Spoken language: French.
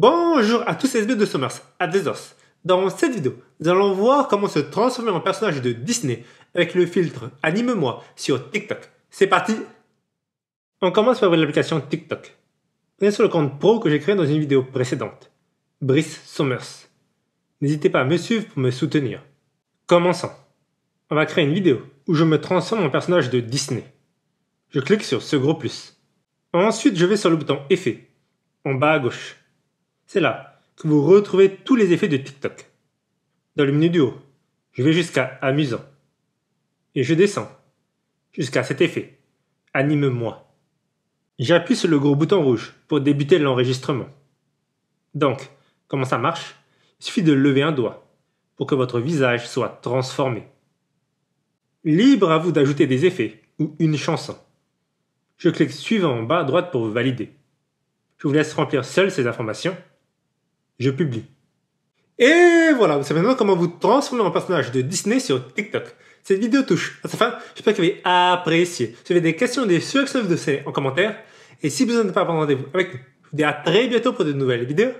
Bonjour à tous les amis de Sommers, à Desos. Dans cette vidéo, nous allons voir comment se transformer en personnage de Disney avec le filtre Anime-moi sur TikTok. C'est parti On commence par l'application TikTok. On est sur le compte pro que j'ai créé dans une vidéo précédente. Brice Sommers. N'hésitez pas à me suivre pour me soutenir. Commençons. On va créer une vidéo où je me transforme en personnage de Disney. Je clique sur ce gros plus. Ensuite, je vais sur le bouton Effet, en bas à gauche. C'est là que vous retrouvez tous les effets de TikTok. Dans le menu du haut, je vais jusqu'à Amusant. Et je descends jusqu'à cet effet. Anime-moi. J'appuie sur le gros bouton rouge pour débuter l'enregistrement. Donc, comment ça marche Il suffit de lever un doigt pour que votre visage soit transformé. Libre à vous d'ajouter des effets ou une chanson. Je clique Suivant en bas à droite pour valider. Je vous laisse remplir seul ces informations je publie. Et voilà, vous savez maintenant comment vous transformer en personnage de Disney sur TikTok. Cette vidéo touche à sa fin, j'espère que vous avez apprécié. Si vous avez des questions, des suggestions de ces en commentaire, et si vous de pas prendre rendez-vous avec nous, je vous dis à très bientôt pour de nouvelles vidéos.